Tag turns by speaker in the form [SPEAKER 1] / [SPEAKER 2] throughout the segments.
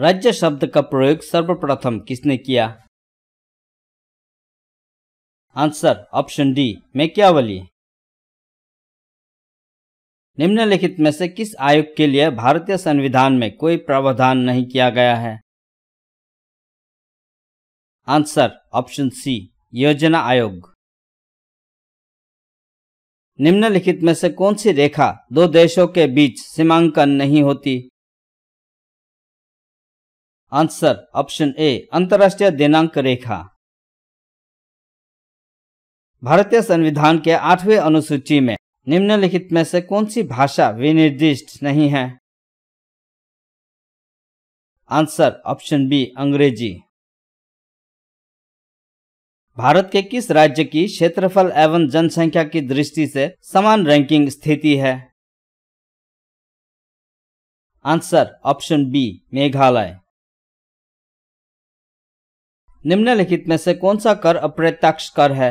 [SPEAKER 1] राज्य शब्द का प्रयोग सर्वप्रथम किसने किया आंसर ऑप्शन डी में क्या बोली निम्नलिखित में से किस आयोग के लिए भारतीय संविधान में कोई प्रावधान नहीं किया गया है आंसर ऑप्शन सी योजना आयोग निम्नलिखित में से कौन सी रेखा दो देशों के बीच सीमांकन नहीं होती आंसर ऑप्शन ए अंतर्राष्ट्रीय दिनांक रेखा भारतीय संविधान के आठवें अनुसूची में निम्नलिखित में से कौन सी भाषा विनिर्दिष्ट नहीं है आंसर ऑप्शन बी अंग्रेजी भारत के किस राज्य की क्षेत्रफल एवं जनसंख्या की दृष्टि से समान रैंकिंग स्थिति है आंसर ऑप्शन बी मेघालय निम्नलिखित में से कौन सा कर अप्रत्यक्ष कर है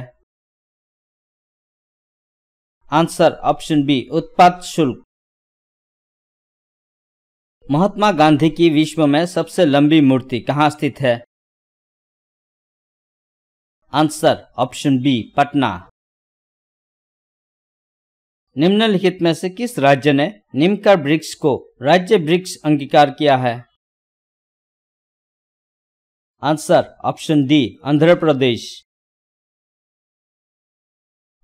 [SPEAKER 1] आंसर ऑप्शन बी उत्पाद शुल्क महात्मा गांधी की विश्व में सबसे लंबी मूर्ति कहां स्थित है आंसर ऑप्शन बी पटना निम्नलिखित में से किस राज्य ने निमकर वृक्ष को राज्य वृक्ष अंगीकार किया है answer option D Andhra Pradesh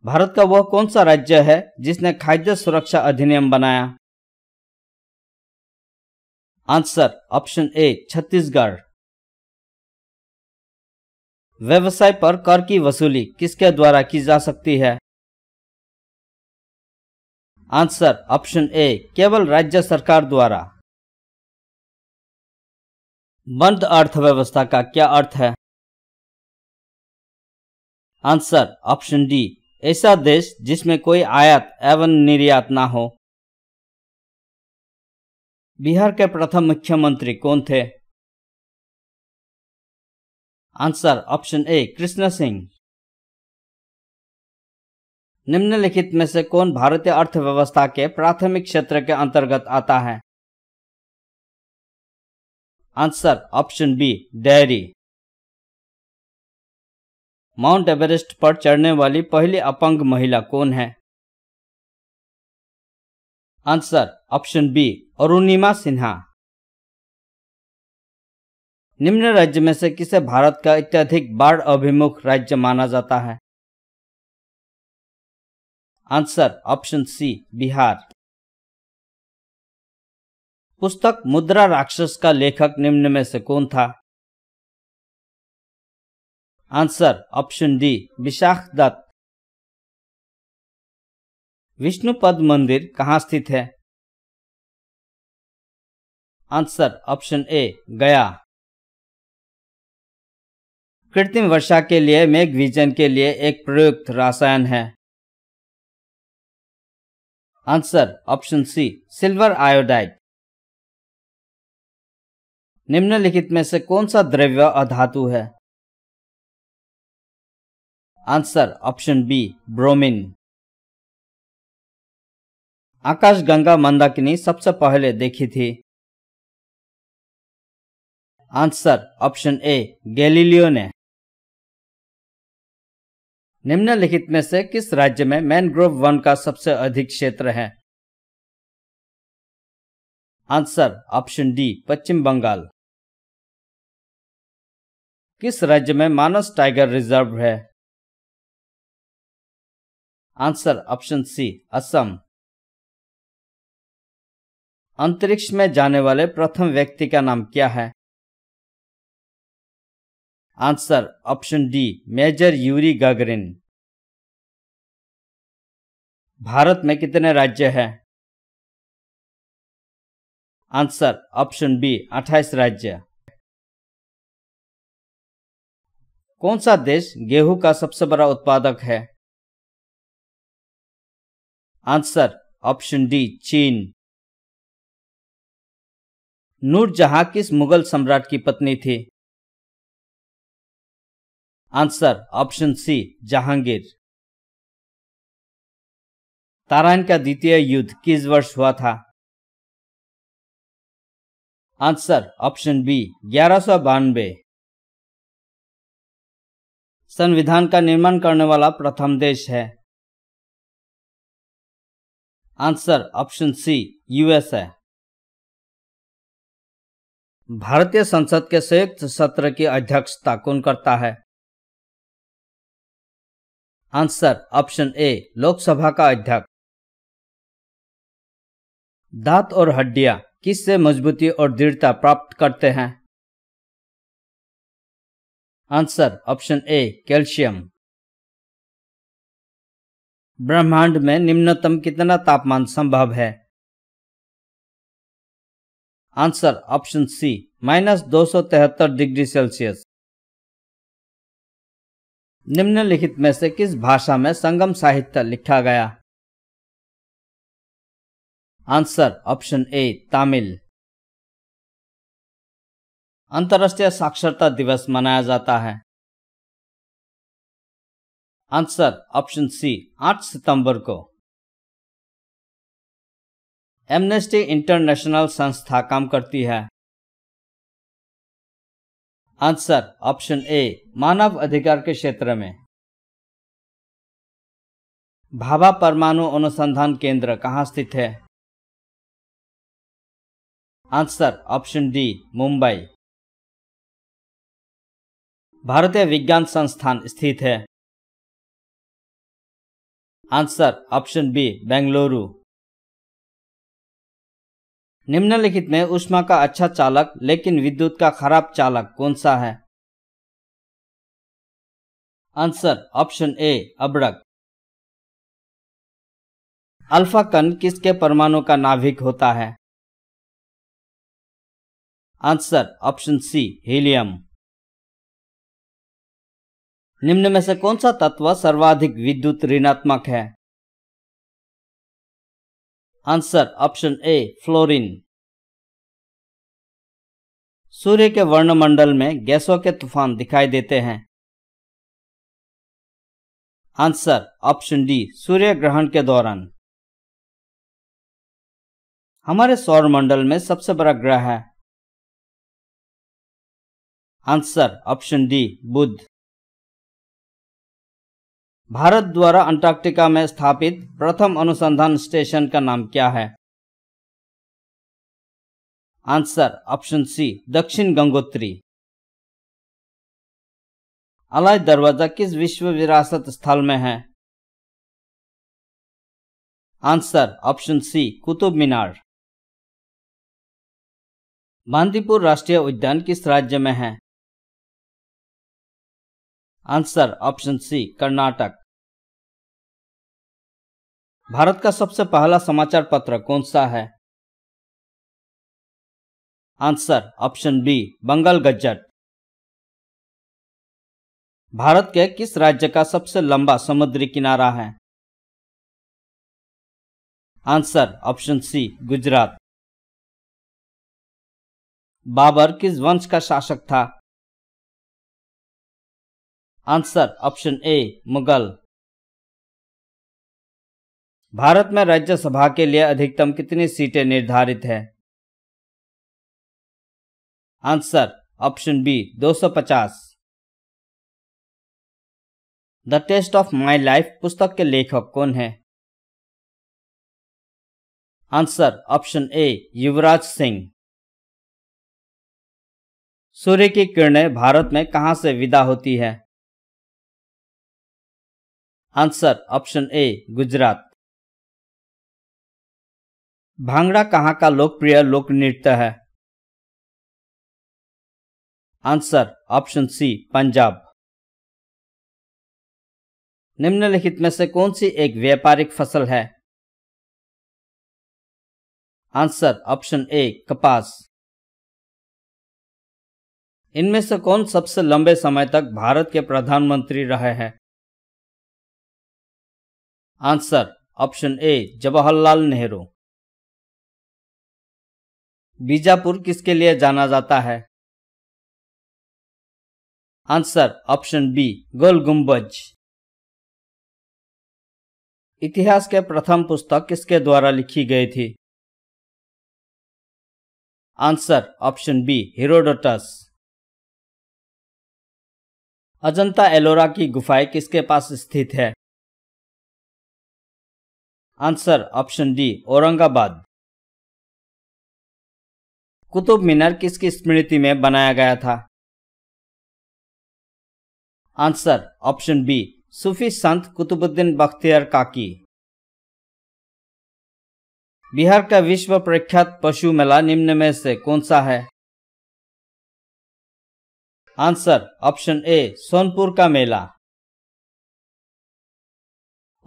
[SPEAKER 1] Bharat का वह कौन सा राज्य है जिसने खाद्य सुरक्षा अधिनियम बनाया आंसर ऑप्शन ए छत्तीसगढ़ व्यवसाय पर कर की वसूली किसके द्वारा की जा सकती है आंसर ऑप्शन ए केवल राज्य सरकार द्वारा मंद अर्थव्यवस्था का क्या अर्थ है आंसर ऑप्शन डी ऐसा देश जिसमें कोई आयात एवं निर्यात ना हो बिहार के प्रथम मुख्यमंत्री कौन थे answer option A Krishna Singh निम्नलिखित में से कौन भारतीय अर्थव्यवस्था के प्राथमिक क्षेत्र के अंतर्गत आता है answer option B dairy Mount Everest पर चढ़ने वाली पहली अपंग महिला कौन है answer option B Arunima Sinha निम्न राज्य में से किसे भारत का अत्यधिक बाढ़ अभिमुख राज्य माना जाता है आंसर ऑप्शन सी बिहार पुस्तक मुद्रा राक्षस का लेखक निम्न में से कौन था answer option D Vishakha Datta Vishnupad मंदिर कहाँ स्थित है आंसर ऑप्शन ए गया कृत्रिम वर्षा के लिए मेघ विजन के लिए एक प्रयुक्त रासायन है answer option C silver iodide निम्नलिखित में से कौन सा द्रव्य अधातु है आंसर ऑप्शन बी ब्रोमिन आकाशगंगा मंदाकिनी सबसे पहले देखी थी आंसर ऑप्शन ए गैलीलियो ने निम्नलिखित में से किस राज्य में मैनग्रोव वन का सबसे अधिक क्षेत्र है answer option D Paschim Bengal किस राज्य में मानस टाइगर रिजर्व है आंसर ऑप्शन सी असम अंतरिक्ष में जाने वाले प्रथम व्यक्ति का नाम क्या है answer option D major Yuri Gagarin Bharat में कितने राज्य हैं आंसर ऑप्शन बी 28 राज्य कौन सा देश गेहूं का सबसे बड़ा उत्पादक है आंसर ऑप्शन डी चीन नूरजहां किस मुगल सम्राट की पत्नी थी answer option C Jahangir Tarain का द्वितीय युद्ध किस वर्ष हुआ था आंसर ऑप्शन बी ग्यारह सौ बानवे संविधान का निर्माण करने वाला प्रथम देश है आंसर ऑप्शन सी यूएस है भारतीय संसद के संयुक्त सत्र की अध्यक्षता कौन करता है आंसर ऑप्शन ए लोकसभा का अध्यक्ष दांत और हड्डियां किससे मजबूती और दृढ़ता प्राप्त करते हैं आंसर ऑप्शन ए कैल्शियम ब्रह्मांड में निम्नतम कितना तापमान संभव है आंसर ऑप्शन सी माइनस दो डिग्री सेल्सियस निम्नलिखित में से किस भाषा में संगम साहित्य लिखा गया आंसर ऑप्शन ए तमिल अंतर्राष्ट्रीय साक्षरता दिवस मनाया जाता है आंसर ऑप्शन सी 8 सितंबर को एमनेस्टी इंटरनेशनल संस्था काम करती है आंसर ऑप्शन ए मानव अधिकार के क्षेत्र में भाभा परमाणु अनुसंधान केंद्र कहाँ स्थित है आंसर ऑप्शन डी मुंबई भारतीय विज्ञान संस्थान स्थित है आंसर ऑप्शन बी बेंगलुरु निम्नलिखित में उष्मा का अच्छा चालक लेकिन विद्युत का खराब चालक कौन सा है आंसर ऑप्शन ए अबड़क अल्फा कण किसके परमाणु का नाभिक होता है आंसर ऑप्शन सी हीलियम निम्न में से कौन सा तत्व सर्वाधिक विद्युत ऋणात्मक है आंसर ऑप्शन ए फ्लोरीन सूर्य के वर्णमंडल में गैसों के तूफान दिखाई देते हैं आंसर ऑप्शन डी सूर्य ग्रहण के दौरान हमारे सौर मंडल में सबसे बड़ा ग्रह है answer option D Budh Bharat द्वारा अंटार्कटिका में स्थापित प्रथम अनुसंधान स्टेशन का नाम क्या है आंसर ऑप्शन सी दक्षिण गंगोत्री अलाय दरवाजा किस विश्व विरासत स्थल में है answer option C Qutub Minar Bandipur राष्ट्रीय उद्यान किस राज्य में है answer option C Karnataka Bharat का सबसे पहला समाचार पत्र कौन सा है answer option B Bengal gazette Bharat के किस राज्य का सबसे लंबा समुद्री किनारा है answer option C Gujarat Babur किस वंश का शासक था answer option A Mughal Bharat में राज्यसभा के लिए अधिकतम कितनी सीटें निर्धारित है answer option B 250 the taste of my life पुस्तक के लेखक कौन है answer option A Yuvraj Singh सूर्य की किरणें भारत में कहां से विदा होती है answer option A Gujarat bhangra कहाँ का लोकप्रिय लोक नृत्य है आंसर ऑप्शन सी पंजाब निम्नलिखित में से कौन सी एक व्यापारिक फसल है आंसर ऑप्शन ए कपास इनमें से कौन सबसे लंबे समय तक भारत के प्रधानमंत्री रहे हैं answer option A Jawaharlal Nehru Bijapur किसके लिए जाना जाता है आंसर ऑप्शन बी गोल गुंबज इतिहास के प्रथम पुस्तक किसके द्वारा लिखी गई थी answer option B Herodotus Ajanta Ellora की गुफाएं किसके पास स्थित है answer option D Aurangabad Qutub Minar किसकी स्मृति में बनाया गया था आंसर ऑप्शन बी सूफी संत कुतुबुद्दीन बख्तियार काकी बिहार का विश्व प्रख्यात पशु मेला निम्न में से कौन सा है आंसर ऑप्शन ए सोनपुर का मेला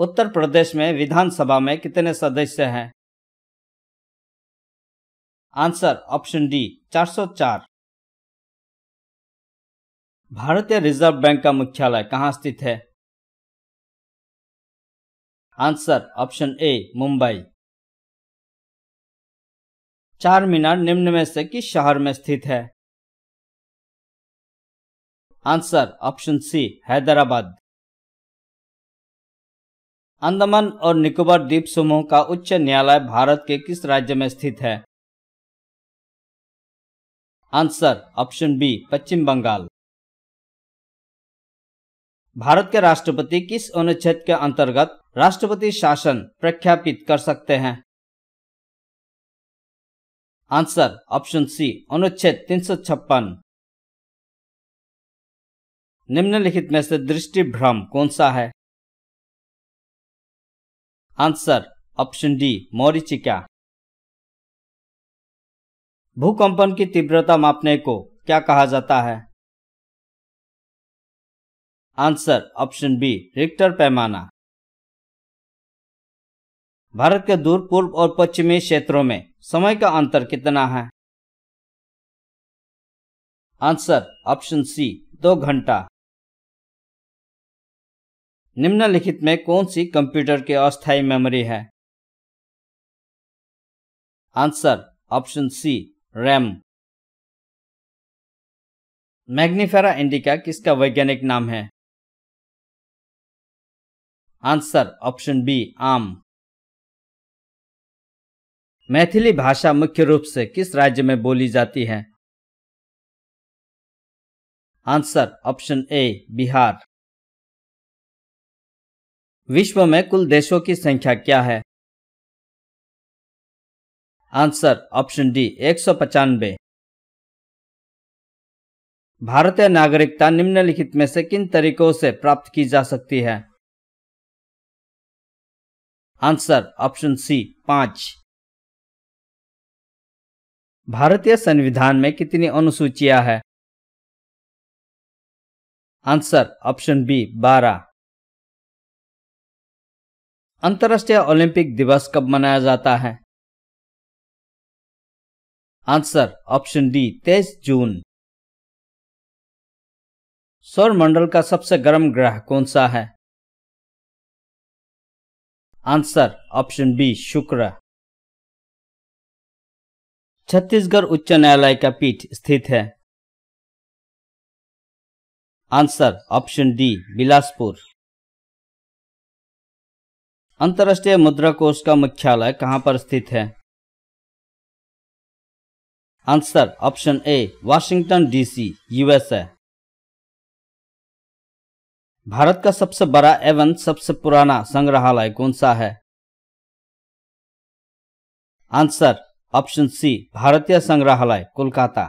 [SPEAKER 1] उत्तर प्रदेश में विधानसभा में कितने सदस्य हैं आंसर ऑप्शन डी 404 भारतीय रिजर्व बैंक का मुख्यालय कहां स्थित है आंसर ऑप्शन ए मुंबई चार मीनार निम्न में से किस शहर में स्थित है answer option C Hyderabad Andaman और निकोबार द्वीप समूह का उच्च न्यायालय भारत के किस राज्य में स्थित है answer option B Paschim Bengal Bharat के राष्ट्रपति किस अनुच्छेद के अंतर्गत राष्ट्रपति शासन प्रख्यापित कर सकते हैं आंसर ऑप्शन सी अनुच्छेद तीन सौ छप्पन निम्नलिखित में से दृष्टि भ्रम कौन सा है आंसर ऑप्शन डी मौरिचिका भूकंपन की तीव्रता मापने को क्या कहा जाता है आंसर ऑप्शन बी रिक्टर पैमाना भारत के दूर पूर्व और पश्चिमी क्षेत्रों में समय का अंतर कितना है आंसर ऑप्शन सी दो घंटा निम्नलिखित में कौन सी कंप्यूटर की अस्थायी मेमोरी है answer option C RAM mangifera indica किसका वैज्ञानिक नाम है आंसर ऑप्शन बी आम मैथिली भाषा मुख्य रूप से किस राज्य में बोली जाती है आंसर ऑप्शन ए बिहार विश्व में कुल देशों की संख्या क्या है आंसर ऑप्शन डी एक सौ पचानबे भारतीय नागरिकता निम्नलिखित में से किन तरीकों से प्राप्त की जा सकती है आंसर ऑप्शन सी पांच भारतीय संविधान में कितनी अनुसूचियां हैं आंसर ऑप्शन बी बारह अंतर्राष्ट्रीय ओलंपिक दिवस कब मनाया जाता है आंसर ऑप्शन डी तेईस जून सौर मंडल का सबसे गर्म ग्रह कौन सा है आंसर ऑप्शन बी शुक्र छत्तीसगढ़ उच्च न्यायालय का पीठ स्थित है आंसर ऑप्शन डी बिलासपुर अंतर्राष्ट्रीय मुद्रा कोष का मुख्यालय कहां पर स्थित है answer option A Washington DC USA Bharat का सबसे बड़ा एवं सबसे पुराना संग्रहालय कौन सा है आंसर ऑप्शन सी भारतीय संग्रहालय कोलकाता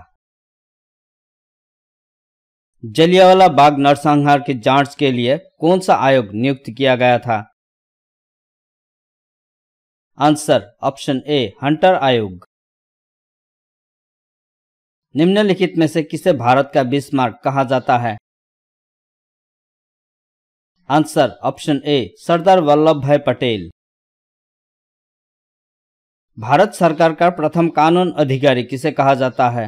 [SPEAKER 1] जलियावाला बाग नरसंहार की जांच के लिए कौन सा आयोग नियुक्त किया गया था आंसर ऑप्शन ए हंटर आयोग निम्नलिखित में से किसे भारत का बिस्मार्क कहा जाता है answer option A Sardar Vallabh Bhai Patel Bharat सरकार का प्रथम कानून अधिकारी किसे कहा जाता है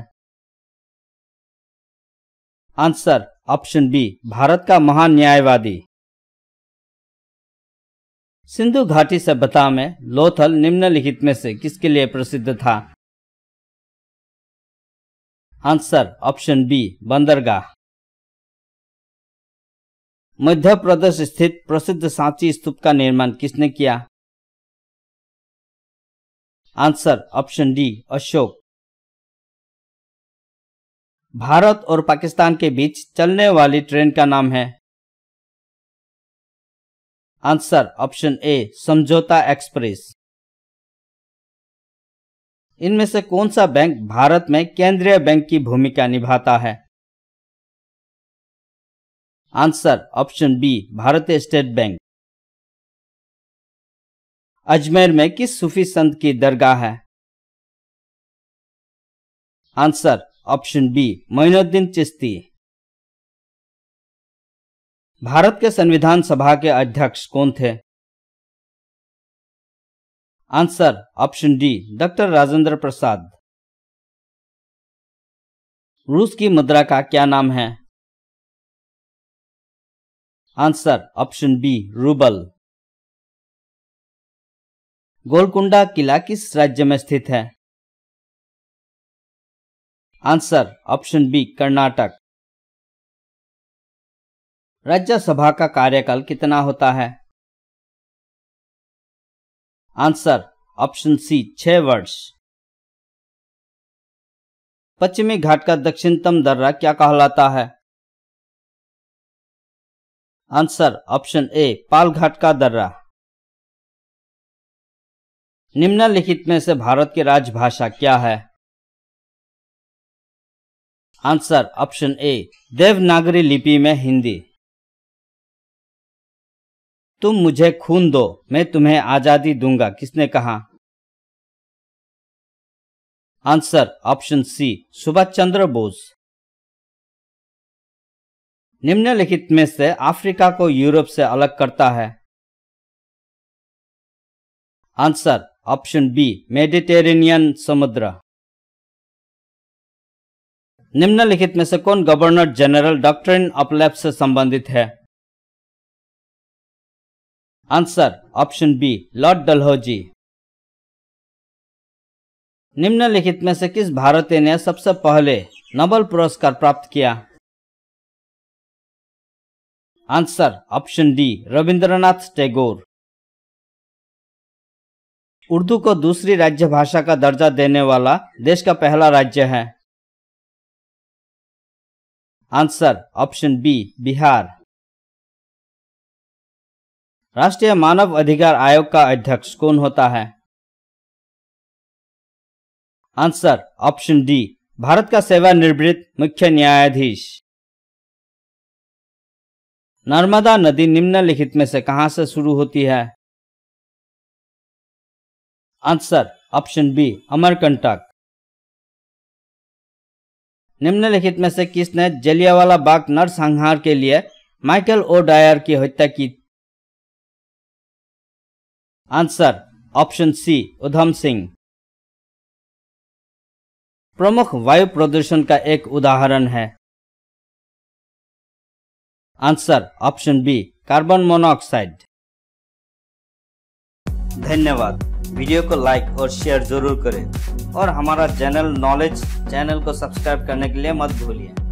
[SPEAKER 1] आंसर ऑप्शन बी भारत का महान न्यायवादी सिंधु घाटी सभ्यता में लोथल निम्नलिखित में से किसके लिए प्रसिद्ध था आंसर ऑप्शन बी बंदरगाह मध्य प्रदेश स्थित प्रसिद्ध सांची स्तूप का निर्माण किसने किया answer option D Ashok Bharat और पाकिस्तान के बीच चलने वाली ट्रेन का नाम है आंसर ऑप्शन ए समझौता एक्सप्रेस इनमें से कौन सा बैंक भारत में केंद्रीय बैंक की भूमिका निभाता है answer option B Bharatiya state bank Ajmer में किस सूफी संत की दरगाह है answer option B Moinuddin Chishti Bharat के संविधान सभा के अध्यक्ष कौन थे answer option D doctor Rajendra Prasad रूस की मुद्रा का क्या नाम है answer option B rouble Golconda किला किस राज्य में स्थित है answer option B Karnataka Rajya Sabha का कार्यकाल कितना होता है आंसर ऑप्शन सी छह वर्ष पश्चिमी घाट का दक्षिणतम दर्रा क्या कहलाता है आंसर ऑप्शन ए पाल घाट का दर्रा निम्नलिखित में से भारत की राजभाषा क्या है आंसर ऑप्शन ए देवनागरी लिपि में हिंदी तुम मुझे खून दो मैं तुम्हें आजादी दूंगा किसने कहा answer option C Subhash Chandra Bose निम्नलिखित में से अफ्रीका को यूरोप से अलग करता है आंसर ऑप्शन बी मेडिटेरेनियन समुद्र निम्नलिखित में से कौन गवर्नर जनरल डॉक्टर ऑफ अपलैप से संबंधित है answer option B lord Dalhousie निम्नलिखित में से किस भारतीय ने सबसे पहले नोबल पुरस्कार प्राप्त किया answer option D Rabindranath Tagore Urdu को दूसरी राज्य भाषा का दर्जा देने वाला देश का पहला राज्य है आंसर ऑप्शन बी बिहार राष्ट्रीय मानव अधिकार आयोग का अध्यक्ष कौन होता है आंसर ऑप्शन डी भारत का सेवानिवृत्त मुख्य न्यायाधीश नर्मदा नदी निम्नलिखित में से कहां से शुरू होती है आंसर ऑप्शन बी अमरकंटक निम्नलिखित में से किसने जलियावाला बाग नरसंहार के लिए माइकल ओ डायर की हत्या की answer option C Udham Singh प्रमुख वायु प्रदूषण का एक उदाहरण है answer option B carbon monoxide धन्यवाद वीडियो को लाइक और शेयर जरूर करें और हमारा चैनल नॉलेज चैनल को सब्सक्राइब करने के लिए मत भूलिए